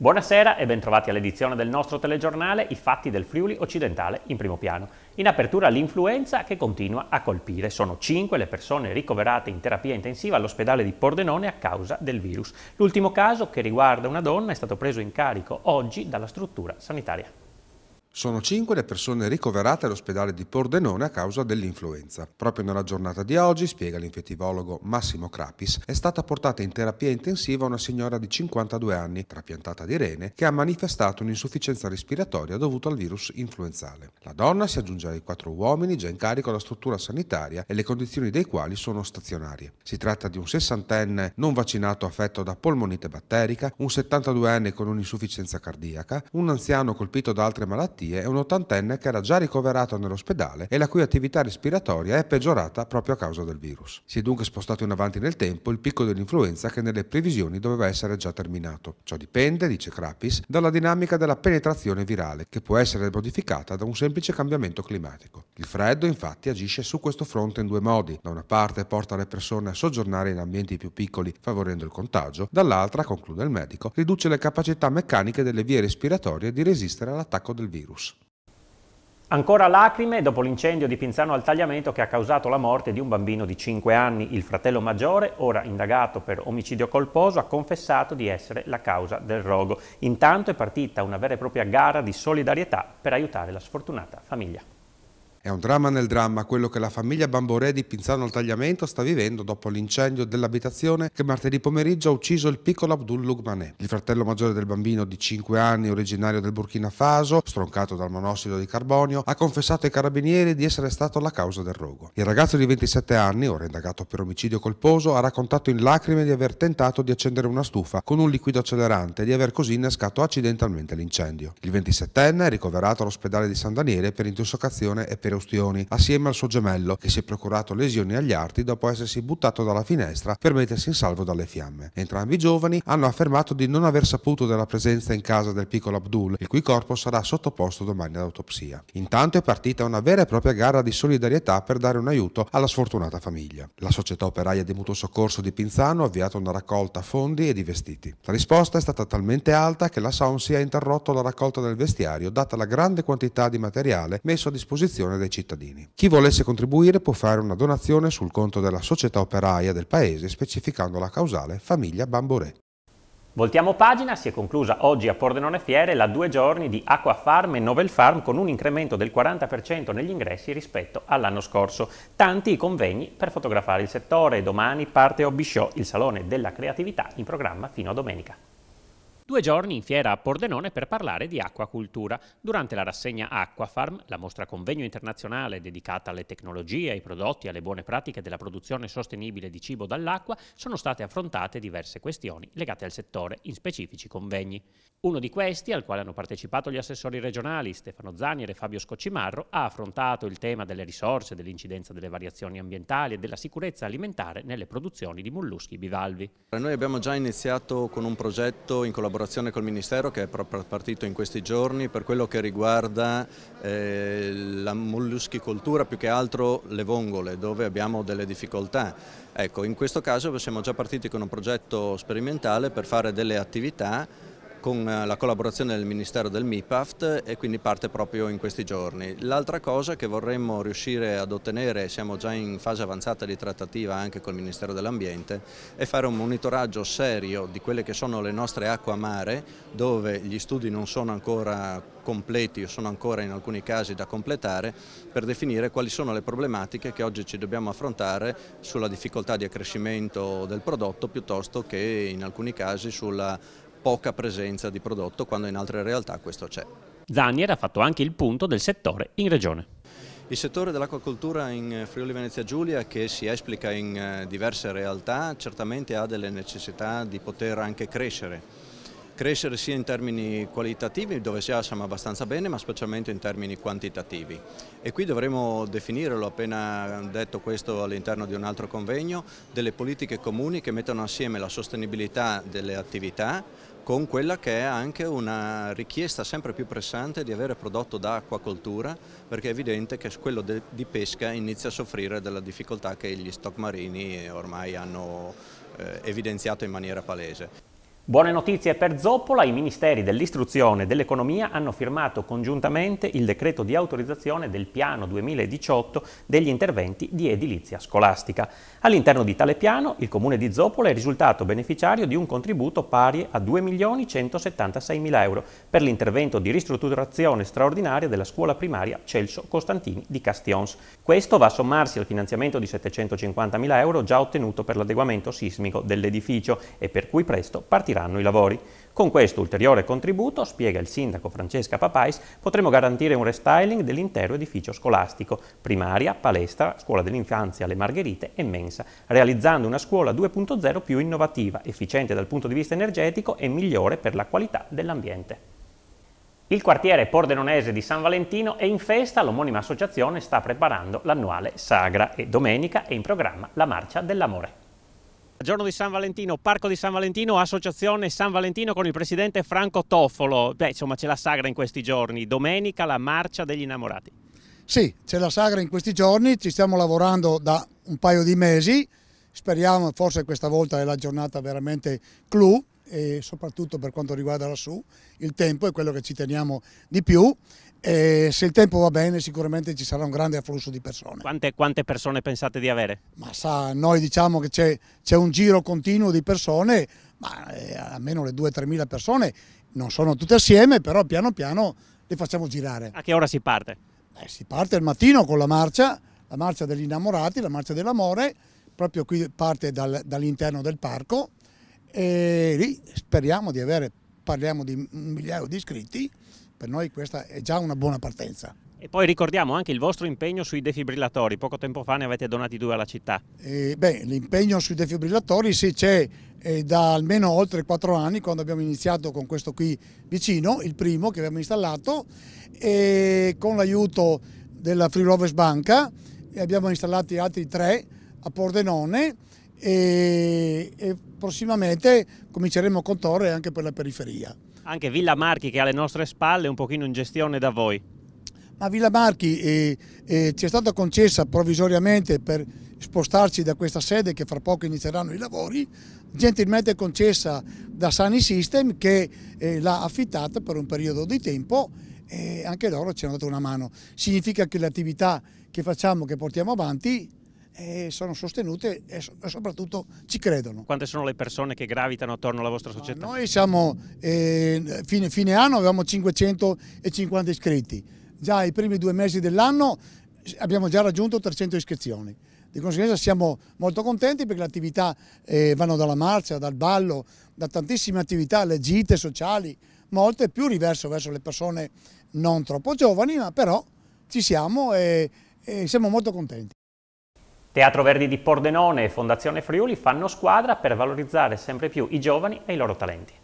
Buonasera e bentrovati all'edizione del nostro telegiornale I fatti del Friuli occidentale in primo piano. In apertura l'influenza che continua a colpire. Sono 5 le persone ricoverate in terapia intensiva all'ospedale di Pordenone a causa del virus. L'ultimo caso che riguarda una donna è stato preso in carico oggi dalla struttura sanitaria. Sono cinque le persone ricoverate all'ospedale di Pordenone a causa dell'influenza. Proprio nella giornata di oggi, spiega l'infettivologo Massimo Crapis, è stata portata in terapia intensiva una signora di 52 anni, trapiantata di rene, che ha manifestato un'insufficienza respiratoria dovuta al virus influenzale. La donna si aggiunge ai quattro uomini già in carico alla struttura sanitaria e le condizioni dei quali sono stazionarie. Si tratta di un sessantenne non vaccinato affetto da polmonite batterica, un 72enne con un'insufficienza cardiaca, un anziano colpito da altre malattie malattie è un ottantenne che era già ricoverato nell'ospedale e la cui attività respiratoria è peggiorata proprio a causa del virus. Si è dunque spostato in avanti nel tempo il picco dell'influenza che nelle previsioni doveva essere già terminato. Ciò dipende, dice Krapis, dalla dinamica della penetrazione virale, che può essere modificata da un semplice cambiamento climatico. Il freddo infatti agisce su questo fronte in due modi. Da una parte porta le persone a soggiornare in ambienti più piccoli, favorendo il contagio, dall'altra, conclude il medico, riduce le capacità meccaniche delle vie respiratorie di resistere all'attacco del virus virus. Ancora lacrime dopo l'incendio di Pinzano al Tagliamento che ha causato la morte di un bambino di 5 anni. Il fratello maggiore, ora indagato per omicidio colposo, ha confessato di essere la causa del rogo. Intanto è partita una vera e propria gara di solidarietà per aiutare la sfortunata famiglia. È un dramma nel dramma quello che la famiglia Bamborè di Pinzano al Tagliamento sta vivendo dopo l'incendio dell'abitazione che martedì pomeriggio ha ucciso il piccolo Abdul Lugmané. Il fratello maggiore del bambino di 5 anni, originario del Burkina Faso, stroncato dal monossido di carbonio, ha confessato ai carabinieri di essere stato la causa del rogo. Il ragazzo di 27 anni, ora indagato per omicidio colposo, ha raccontato in lacrime di aver tentato di accendere una stufa con un liquido accelerante e di aver così innescato accidentalmente l'incendio. Il 27enne è ricoverato all'ospedale di San Daniele per intossicazione e per Ustioni, assieme al suo gemello, che si è procurato lesioni agli arti dopo essersi buttato dalla finestra per mettersi in salvo dalle fiamme. Entrambi i giovani hanno affermato di non aver saputo della presenza in casa del piccolo Abdul, il cui corpo sarà sottoposto domani ad autopsia. Intanto è partita una vera e propria gara di solidarietà per dare un aiuto alla sfortunata famiglia. La società operaia di mutuo soccorso di Pinzano ha avviato una raccolta fondi e di vestiti. La risposta è stata talmente alta che la Sonsi ha interrotto la raccolta del vestiario data la grande quantità di materiale messo a disposizione dai ai cittadini. Chi volesse contribuire può fare una donazione sul conto della società operaia del paese specificando la causale famiglia Bamboré. Voltiamo pagina, si è conclusa oggi a Pordenone Fiere la due giorni di Aquafarm e Novel Farm con un incremento del 40% negli ingressi rispetto all'anno scorso. Tanti i convegni per fotografare il settore. Domani parte Hobby Show, il salone della creatività, in programma fino a domenica due giorni in fiera a Pordenone per parlare di acquacultura. Durante la rassegna Aquafarm, la mostra convegno internazionale dedicata alle tecnologie, ai prodotti e alle buone pratiche della produzione sostenibile di cibo dall'acqua, sono state affrontate diverse questioni legate al settore in specifici convegni. Uno di questi, al quale hanno partecipato gli assessori regionali Stefano Zanier e Fabio Scoccimarro, ha affrontato il tema delle risorse, dell'incidenza delle variazioni ambientali e della sicurezza alimentare nelle produzioni di molluschi bivalvi. Noi abbiamo già iniziato con un progetto in collaborazione collaborazione col Ministero che è proprio partito in questi giorni per quello che riguarda eh, la molluschicoltura, più che altro le vongole, dove abbiamo delle difficoltà. Ecco, in questo caso siamo già partiti con un progetto sperimentale per fare delle attività con eh, la collaborazione del Ministero del MIPAFT e quindi parte proprio in questi giorni. L'altra cosa che vorremmo riuscire ad ottenere, siamo già in fase avanzata di trattativa anche col Ministero dell'Ambiente, è fare un monitoraggio serio di quelle che sono le nostre acque amare dove gli studi non sono ancora completi o sono ancora in alcuni casi da completare per definire quali sono le problematiche che oggi ci dobbiamo affrontare sulla difficoltà di accrescimento del prodotto piuttosto che in alcuni casi sulla poca presenza di prodotto quando in altre realtà questo c'è. Zanier ha fatto anche il punto del settore in regione. Il settore dell'acquacoltura in Friuli Venezia Giulia, che si esplica in eh, diverse realtà, certamente ha delle necessità di poter anche crescere crescere sia in termini qualitativi, dove già siamo abbastanza bene, ma specialmente in termini quantitativi. E qui dovremo definire, l'ho appena detto questo all'interno di un altro convegno, delle politiche comuni che mettano assieme la sostenibilità delle attività con quella che è anche una richiesta sempre più pressante di avere prodotto da acquacoltura perché è evidente che quello di pesca inizia a soffrire della difficoltà che gli stock marini ormai hanno eh, evidenziato in maniera palese. Buone notizie per Zoppola, i ministeri dell'istruzione e dell'economia hanno firmato congiuntamente il decreto di autorizzazione del piano 2018 degli interventi di edilizia scolastica. All'interno di tale piano il comune di Zoppola è risultato beneficiario di un contributo pari a 2.176.000 euro per l'intervento di ristrutturazione straordinaria della scuola primaria Celso Costantini di Castions. Questo va a sommarsi al finanziamento di 750.000 euro già ottenuto per l'adeguamento sismico dell'edificio e per cui presto partirà proseguiranno i lavori. Con questo ulteriore contributo, spiega il sindaco Francesca Papais, potremo garantire un restyling dell'intero edificio scolastico, primaria, palestra, scuola dell'infanzia, le margherite e mensa, realizzando una scuola 2.0 più innovativa, efficiente dal punto di vista energetico e migliore per la qualità dell'ambiente. Il quartiere pordenonese di San Valentino è in festa, l'omonima associazione sta preparando l'annuale sagra e domenica è in programma la Marcia dell'Amore. Giorno di San Valentino, Parco di San Valentino, Associazione San Valentino con il presidente Franco Toffolo. Beh, insomma, c'è la sagra in questi giorni. Domenica la marcia degli innamorati. Sì, c'è la sagra in questi giorni, ci stiamo lavorando da un paio di mesi. Speriamo, forse questa volta è la giornata veramente clou e soprattutto per quanto riguarda lassù il tempo è quello che ci teniamo di più e se il tempo va bene sicuramente ci sarà un grande afflusso di persone. Quante, quante persone pensate di avere? Ma sa, noi diciamo che c'è un giro continuo di persone, ma eh, almeno le 2-3 mila persone, non sono tutte assieme, però piano piano le facciamo girare. A che ora si parte? Eh, si parte al mattino con la marcia, la marcia degli innamorati, la marcia dell'amore, proprio qui parte dal, dall'interno del parco e lì speriamo di avere, parliamo di un migliaio di iscritti, per noi questa è già una buona partenza. E poi ricordiamo anche il vostro impegno sui defibrillatori, poco tempo fa ne avete donati due alla città. Eh, beh, l'impegno sui defibrillatori sì c'è da almeno oltre quattro anni quando abbiamo iniziato con questo qui vicino, il primo che abbiamo installato, e con l'aiuto della Free Rovers Banca abbiamo installato altri tre a Pordenone e, e prossimamente cominceremo con Torre anche per la periferia. Anche Villa Marchi che alle nostre spalle un pochino in gestione da voi. Ma Villa Marchi eh, eh, ci è stata concessa provvisoriamente per spostarci da questa sede che fra poco inizieranno i lavori, gentilmente concessa da Sani System che eh, l'ha affittata per un periodo di tempo e anche loro ci hanno dato una mano. Significa che le attività che facciamo, che portiamo avanti, e sono sostenute e, soprattutto ci credono. Quante sono le persone che gravitano attorno alla vostra società? Noi siamo, eh, fine, fine anno avevamo 550 iscritti, già i primi due mesi dell'anno abbiamo già raggiunto 300 iscrizioni. Di conseguenza siamo molto contenti perché le attività eh, vanno dalla marcia, dal ballo, da tantissime attività, le gite sociali, molte più riverso verso le persone non troppo giovani, ma però ci siamo e, e siamo molto contenti. Teatro Verdi di Pordenone e Fondazione Friuli fanno squadra per valorizzare sempre più i giovani e i loro talenti.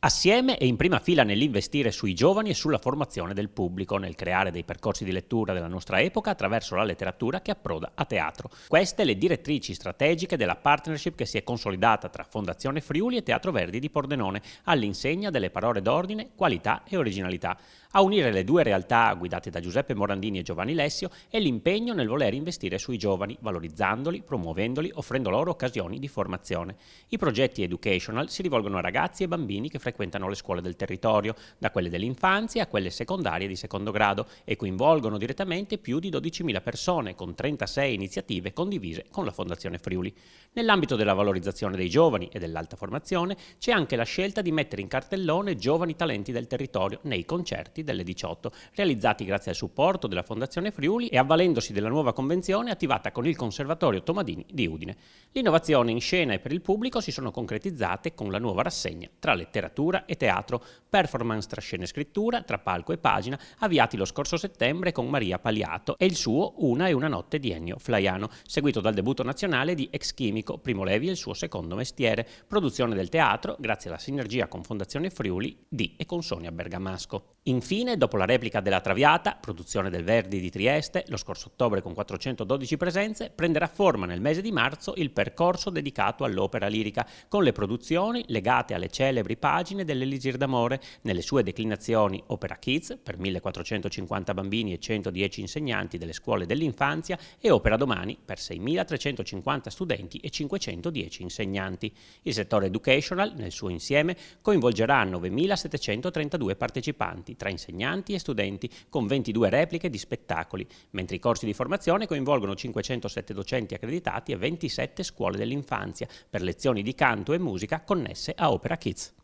Assieme e in prima fila nell'investire sui giovani e sulla formazione del pubblico, nel creare dei percorsi di lettura della nostra epoca attraverso la letteratura che approda a teatro. Queste le direttrici strategiche della partnership che si è consolidata tra Fondazione Friuli e Teatro Verdi di Pordenone, all'insegna delle parole d'ordine, qualità e originalità. A unire le due realtà, guidate da Giuseppe Morandini e Giovanni Lessio, è l'impegno nel voler investire sui giovani, valorizzandoli, promuovendoli, offrendo loro occasioni di formazione. I progetti educational si rivolgono a ragazzi e bambini che frequentano le scuole del territorio, da quelle dell'infanzia a quelle secondarie di secondo grado e coinvolgono direttamente più di 12.000 persone con 36 iniziative condivise con la Fondazione Friuli. Nell'ambito della valorizzazione dei giovani e dell'alta formazione c'è anche la scelta di mettere in cartellone giovani talenti del territorio nei concerti delle 18, realizzati grazie al supporto della Fondazione Friuli e avvalendosi della nuova convenzione attivata con il Conservatorio Tomadini di Udine. L'innovazione in scena e per il pubblico si sono concretizzate con la nuova rassegna tra letteratura letteratura e teatro, performance tra scene e scrittura, tra palco e pagina, avviati lo scorso settembre con Maria Paliato e il suo Una e una notte di Ennio Flaiano, seguito dal debutto nazionale di ex chimico Primo Levi e il suo secondo mestiere, produzione del teatro grazie alla sinergia con Fondazione Friuli di e con Sonia Bergamasco. Infine, dopo la replica della Traviata, produzione del Verdi di Trieste, lo scorso ottobre con 412 presenze, prenderà forma nel mese di marzo il percorso dedicato all'opera lirica, con le produzioni legate alle celebri pagine dell'Elisir d'Amore, nelle sue declinazioni Opera Kids per 1450 bambini e 110 insegnanti delle scuole dell'infanzia e Opera Domani per 6350 studenti e 510 insegnanti. Il settore educational, nel suo insieme, coinvolgerà 9732 partecipanti tra insegnanti e studenti, con 22 repliche di spettacoli, mentre i corsi di formazione coinvolgono 507 docenti accreditati e 27 scuole dell'infanzia, per lezioni di canto e musica connesse a Opera Kids.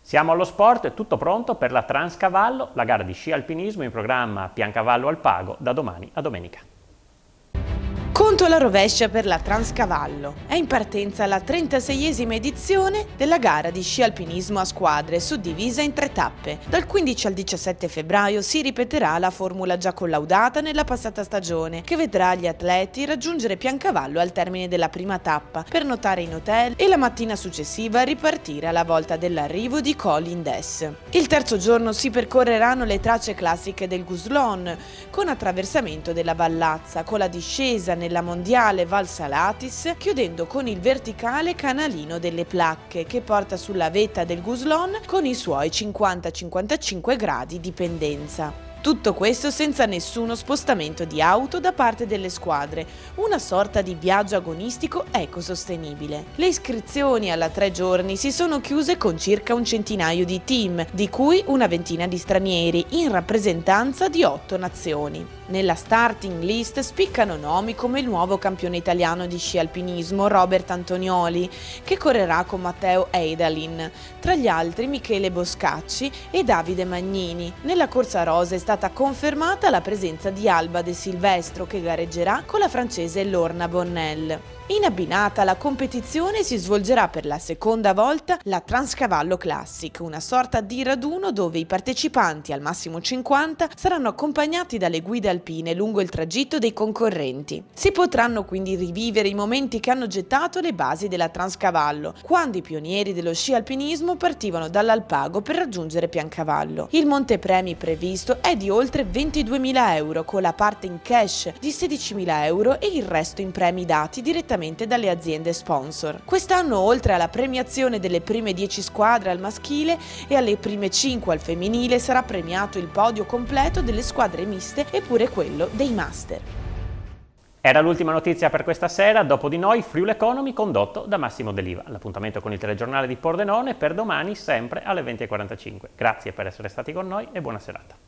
Siamo allo sport, tutto pronto per la Transcavallo, la gara di sci alpinismo in programma Piancavallo al Pago da domani a domenica. Conto la rovescia per la Transcavallo. È in partenza la 36esima edizione della gara di sci alpinismo a squadre, suddivisa in tre tappe. Dal 15 al 17 febbraio si ripeterà la formula già collaudata nella passata stagione, che vedrà gli atleti raggiungere Piancavallo al termine della prima tappa, per notare in hotel e la mattina successiva ripartire alla volta dell'arrivo di Colin Dess. Il terzo giorno si percorreranno le tracce classiche del Guslon, con attraversamento della Vallazza, con la discesa nel nella mondiale Val Salatis, chiudendo con il verticale canalino delle placche che porta sulla vetta del Guslon con i suoi 50-55 gradi di pendenza. Tutto questo senza nessuno spostamento di auto da parte delle squadre, una sorta di viaggio agonistico ecosostenibile. Le iscrizioni alla tre giorni si sono chiuse con circa un centinaio di team, di cui una ventina di stranieri, in rappresentanza di otto nazioni. Nella starting list spiccano nomi come il nuovo campione italiano di sci alpinismo Robert Antonioli, che correrà con Matteo Eidalin, tra gli altri Michele Boscacci e Davide Magnini. Nella corsa rosa è stata confermata la presenza di Alba De Silvestro che gareggerà con la francese Lorna Bonnell. In abbinata alla competizione si svolgerà per la seconda volta la Transcavallo Classic, una sorta di raduno dove i partecipanti, al massimo 50, saranno accompagnati dalle guide alpine lungo il tragitto dei concorrenti. Si potranno quindi rivivere i momenti che hanno gettato le basi della Transcavallo, quando i pionieri dello sci alpinismo partivano dall'Alpago per raggiungere Piancavallo. Il montepremi previsto è di oltre 22.000 euro, con la parte in cash di 16.000 euro e il resto in premi dati direttamente direttamente dalle aziende sponsor. Quest'anno, oltre alla premiazione delle prime 10 squadre al maschile e alle prime 5 al femminile, sarà premiato il podio completo delle squadre miste e pure quello dei master. Era l'ultima notizia per questa sera, dopo di noi Friul Economy condotto da Massimo Deliva. L'appuntamento con il telegiornale di Pordenone per domani sempre alle 20.45. Grazie per essere stati con noi e buona serata.